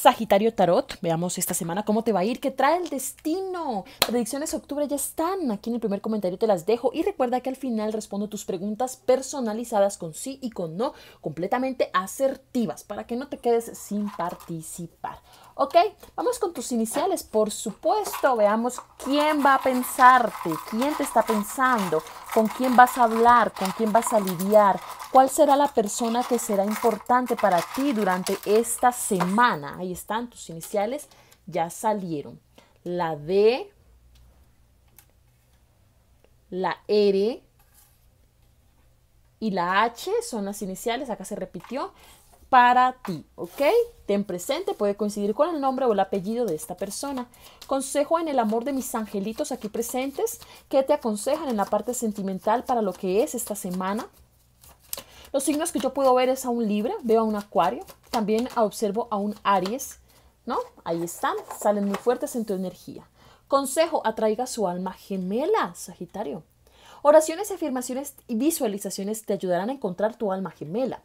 Sagitario Tarot, veamos esta semana cómo te va a ir, que trae el destino. Predicciones de octubre ya están, aquí en el primer comentario te las dejo y recuerda que al final respondo tus preguntas personalizadas con sí y con no, completamente asertivas, para que no te quedes sin participar. Ok, vamos con tus iniciales, por supuesto. Veamos quién va a pensarte, quién te está pensando, con quién vas a hablar, con quién vas a lidiar, cuál será la persona que será importante para ti durante esta semana. Ahí están tus iniciales, ya salieron. La D, la R y la H son las iniciales, acá se repitió para ti, ¿ok? Ten presente, puede coincidir con el nombre o el apellido de esta persona. Consejo en el amor de mis angelitos aquí presentes, ¿qué te aconsejan en la parte sentimental para lo que es esta semana? Los signos que yo puedo ver es a un Libra, veo a un Acuario, también observo a un Aries, ¿no? Ahí están, salen muy fuertes en tu energía. Consejo, atraiga su alma gemela, Sagitario. Oraciones, afirmaciones y visualizaciones te ayudarán a encontrar tu alma gemela.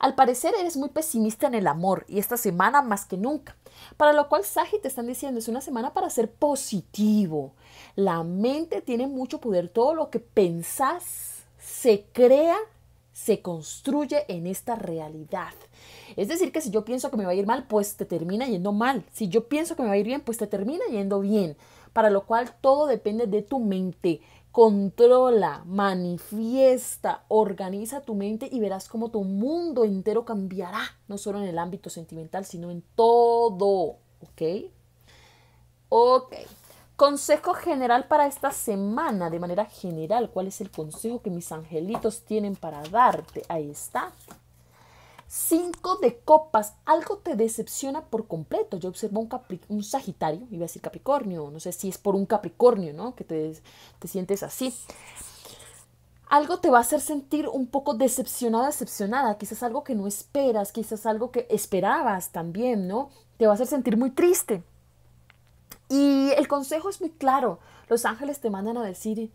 Al parecer eres muy pesimista en el amor y esta semana más que nunca. Para lo cual Sagi te están diciendo es una semana para ser positivo. La mente tiene mucho poder. Todo lo que pensás se crea, se construye en esta realidad. Es decir, que si yo pienso que me va a ir mal, pues te termina yendo mal. Si yo pienso que me va a ir bien, pues te termina yendo bien. Para lo cual todo depende de tu mente. Controla, manifiesta, organiza tu mente y verás cómo tu mundo entero cambiará, no solo en el ámbito sentimental, sino en todo. ¿Ok? Ok. Consejo general para esta semana, de manera general, ¿cuál es el consejo que mis angelitos tienen para darte? Ahí está. Cinco de copas, algo te decepciona por completo. Yo observo un, un Sagitario, iba a decir Capricornio, no sé si es por un Capricornio, ¿no? Que te, te sientes así algo te va a hacer sentir un poco decepcionada, decepcionada, quizás algo que no esperas, quizás algo que esperabas también, ¿no? Te va a hacer sentir muy triste. Y el consejo es muy claro. Los ángeles te mandan a decir,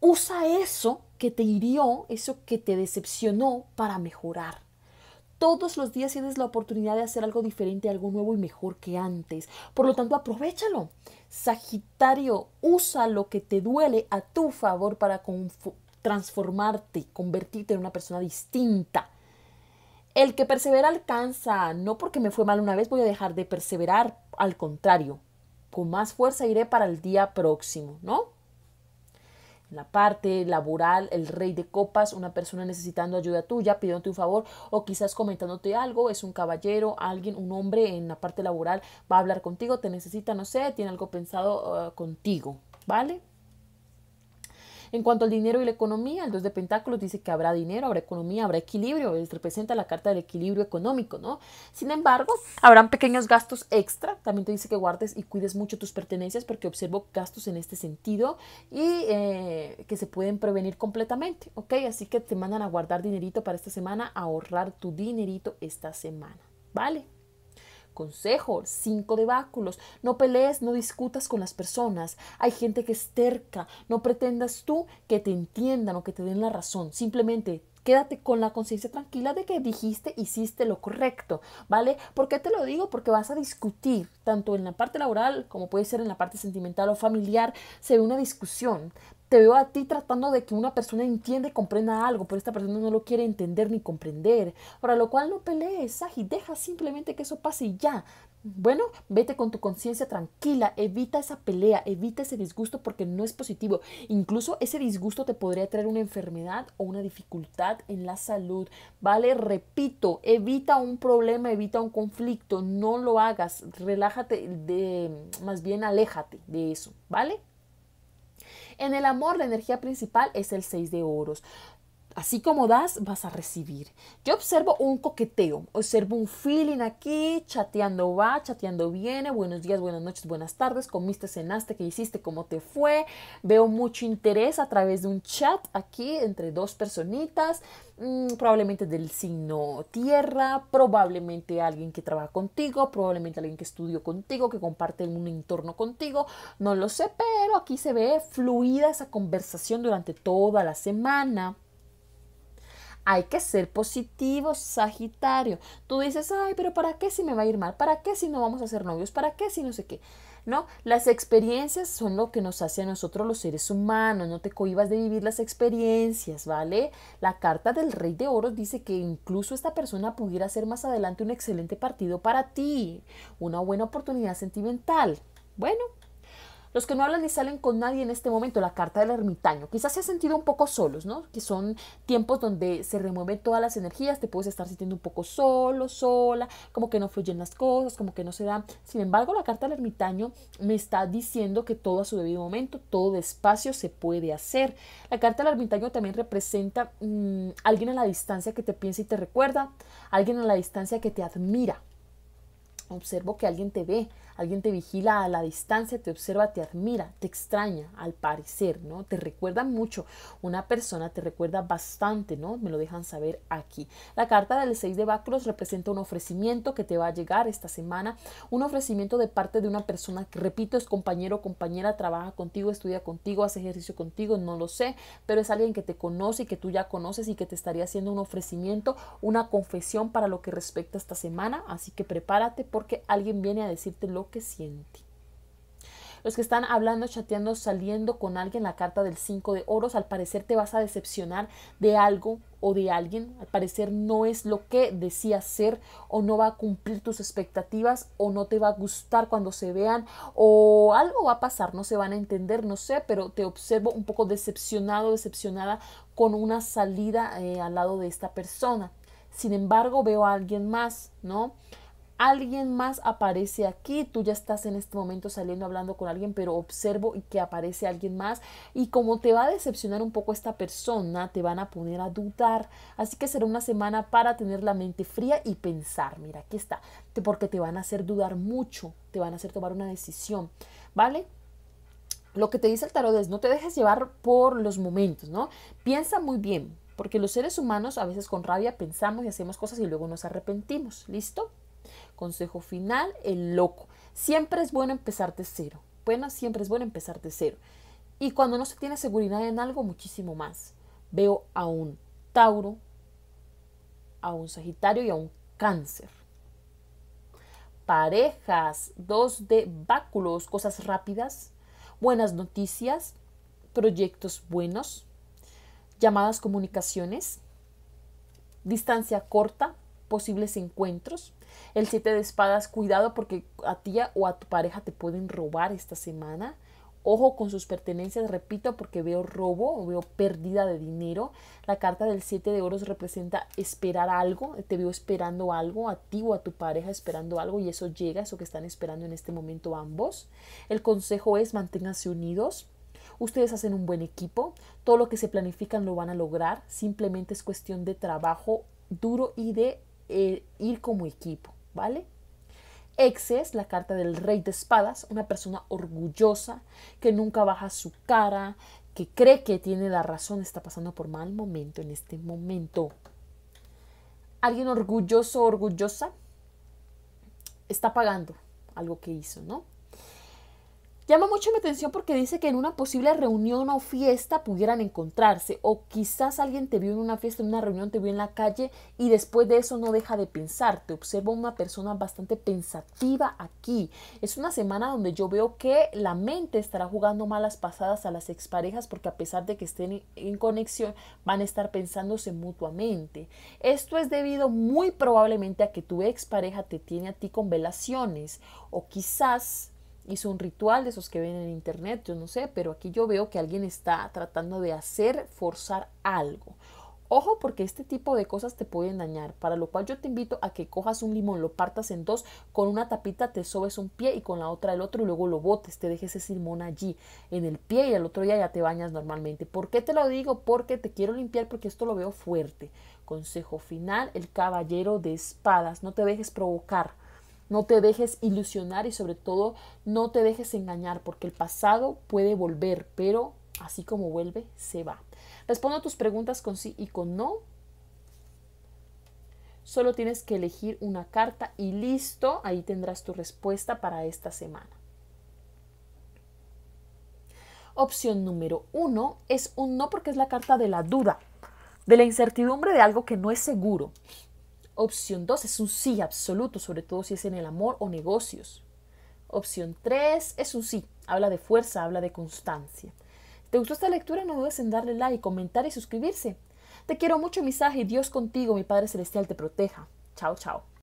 usa eso que te hirió, eso que te decepcionó para mejorar. Todos los días tienes la oportunidad de hacer algo diferente, algo nuevo y mejor que antes. Por lo tanto, aprovechalo. Sagitario, usa lo que te duele a tu favor para transformarte, convertirte en una persona distinta. El que persevera alcanza, no porque me fue mal una vez voy a dejar de perseverar, al contrario, con más fuerza iré para el día próximo, ¿no? la parte laboral, el rey de copas, una persona necesitando ayuda tuya, pidiéndote un favor o quizás comentándote algo, es un caballero, alguien, un hombre en la parte laboral va a hablar contigo, te necesita, no sé, tiene algo pensado ah, contigo, ¿vale? En cuanto al dinero y la economía, el 2 de Pentáculos dice que habrá dinero, habrá economía, habrá equilibrio, él representa la carta del equilibrio económico, ¿no? Sin embargo, habrán pequeños gastos extra, también te dice que guardes y cuides mucho tus pertenencias porque observo gastos en este sentido y eh, que se pueden prevenir completamente, ¿ok? Así que te mandan a guardar dinerito para esta semana, a ahorrar tu dinerito esta semana, ¿vale? Consejo, cinco de báculos. No pelees, no discutas con las personas. Hay gente que es terca. No pretendas tú que te entiendan o que te den la razón. Simplemente quédate con la conciencia tranquila de que dijiste, hiciste lo correcto, ¿vale? ¿Por qué te lo digo? Porque vas a discutir, tanto en la parte laboral como puede ser en la parte sentimental o familiar, se ve una discusión te veo a ti tratando de que una persona entienda y comprenda algo, pero esta persona no lo quiere entender ni comprender. Para lo cual no pelees, y deja simplemente que eso pase y ya. Bueno, vete con tu conciencia tranquila, evita esa pelea, evita ese disgusto porque no es positivo. Incluso ese disgusto te podría traer una enfermedad o una dificultad en la salud. Vale, repito, evita un problema, evita un conflicto, no lo hagas, relájate, más bien aléjate de eso, ¿vale? En el amor, la energía principal es el 6 de oros. Así como das, vas a recibir. Yo observo un coqueteo, observo un feeling aquí, chateando va, chateando viene, buenos días, buenas noches, buenas tardes, comiste, cenaste, qué hiciste, cómo te fue. Veo mucho interés a través de un chat aquí entre dos personitas, mm, probablemente del signo tierra, probablemente alguien que trabaja contigo, probablemente alguien que estudió contigo, que comparte un entorno contigo, no lo sé, pero aquí se ve fluida esa conversación durante toda la semana. Hay que ser positivo, Sagitario. Tú dices, ay, pero ¿para qué si me va a ir mal? ¿Para qué si no vamos a ser novios? ¿Para qué si no sé qué? No, las experiencias son lo que nos hace a nosotros los seres humanos. No te cohibas de vivir las experiencias, ¿vale? La carta del Rey de Oros dice que incluso esta persona pudiera ser más adelante un excelente partido para ti, una buena oportunidad sentimental. Bueno, los que no hablan ni salen con nadie en este momento, la carta del ermitaño. Quizás se ha sentido un poco solos, ¿no? Que son tiempos donde se remueven todas las energías, te puedes estar sintiendo un poco solo, sola, como que no fluyen las cosas, como que no se dan. Sin embargo, la carta del ermitaño me está diciendo que todo a su debido momento, todo despacio se puede hacer. La carta del ermitaño también representa mm, alguien a la distancia que te piensa y te recuerda, alguien a la distancia que te admira Observo que alguien te ve, alguien te vigila a la distancia, te observa, te admira, te extraña, al parecer, ¿no? Te recuerda mucho. Una persona te recuerda bastante, ¿no? Me lo dejan saber aquí. La carta del 6 de Bacros representa un ofrecimiento que te va a llegar esta semana, un ofrecimiento de parte de una persona que, repito, es compañero, o compañera, trabaja contigo, estudia contigo, hace ejercicio contigo, no lo sé, pero es alguien que te conoce y que tú ya conoces y que te estaría haciendo un ofrecimiento, una confesión para lo que respecta esta semana, así que prepárate por que alguien viene a decirte lo que siente. Los que están hablando, chateando, saliendo con alguien, la carta del 5 de oros, al parecer te vas a decepcionar de algo o de alguien, al parecer no es lo que decías ser o no va a cumplir tus expectativas o no te va a gustar cuando se vean o algo va a pasar, no se van a entender, no sé, pero te observo un poco decepcionado, decepcionada con una salida eh, al lado de esta persona. Sin embargo, veo a alguien más, ¿no? alguien más aparece aquí, tú ya estás en este momento saliendo hablando con alguien, pero observo que aparece alguien más y como te va a decepcionar un poco esta persona, te van a poner a dudar, así que será una semana para tener la mente fría y pensar, mira, aquí está, porque te van a hacer dudar mucho, te van a hacer tomar una decisión, ¿vale? Lo que te dice el tarot es no te dejes llevar por los momentos, ¿no? Piensa muy bien, porque los seres humanos a veces con rabia pensamos y hacemos cosas y luego nos arrepentimos, ¿listo? Consejo final, el loco. Siempre es bueno empezar de cero. Bueno, siempre es bueno empezar de cero. Y cuando no se tiene seguridad en algo, muchísimo más. Veo a un Tauro, a un Sagitario y a un Cáncer. Parejas, dos de báculos, cosas rápidas, buenas noticias, proyectos buenos, llamadas comunicaciones, distancia corta, posibles encuentros. El siete de espadas, cuidado porque a ti o a tu pareja te pueden robar esta semana. Ojo con sus pertenencias, repito, porque veo robo, veo pérdida de dinero. La carta del siete de oros representa esperar algo, te veo esperando algo, a ti o a tu pareja esperando algo y eso llega, eso que están esperando en este momento ambos. El consejo es manténganse unidos. Ustedes hacen un buen equipo, todo lo que se planifican lo van a lograr, simplemente es cuestión de trabajo duro y de eh, ir como equipo, ¿vale? Exes, la carta del rey de espadas, una persona orgullosa que nunca baja su cara, que cree que tiene la razón, está pasando por mal momento en este momento. Alguien orgulloso, orgullosa, está pagando algo que hizo, ¿no? Llama mucho mi atención porque dice que en una posible reunión o fiesta pudieran encontrarse o quizás alguien te vio en una fiesta, en una reunión, te vio en la calle y después de eso no deja de pensar. Te observo una persona bastante pensativa aquí. Es una semana donde yo veo que la mente estará jugando malas pasadas a las exparejas porque a pesar de que estén en conexión van a estar pensándose mutuamente. Esto es debido muy probablemente a que tu expareja te tiene a ti con velaciones o quizás hizo un ritual de esos que ven en internet, yo no sé, pero aquí yo veo que alguien está tratando de hacer, forzar algo. Ojo porque este tipo de cosas te pueden dañar, para lo cual yo te invito a que cojas un limón, lo partas en dos, con una tapita te sobes un pie y con la otra el otro y luego lo botes, te dejes ese limón allí en el pie y al otro día ya te bañas normalmente. ¿Por qué te lo digo? Porque te quiero limpiar porque esto lo veo fuerte. Consejo final, el caballero de espadas, no te dejes provocar no te dejes ilusionar y sobre todo no te dejes engañar porque el pasado puede volver, pero así como vuelve, se va. Respondo a tus preguntas con sí y con no. Solo tienes que elegir una carta y listo, ahí tendrás tu respuesta para esta semana. Opción número uno es un no porque es la carta de la duda, de la incertidumbre de algo que no es seguro. Opción 2 es un sí absoluto, sobre todo si es en el amor o negocios. Opción 3 es un sí, habla de fuerza, habla de constancia. ¿Te gustó esta lectura? No dudes en darle like, comentar y suscribirse. Te quiero mucho, misaje y Dios contigo, mi Padre Celestial te proteja. Chao, chao.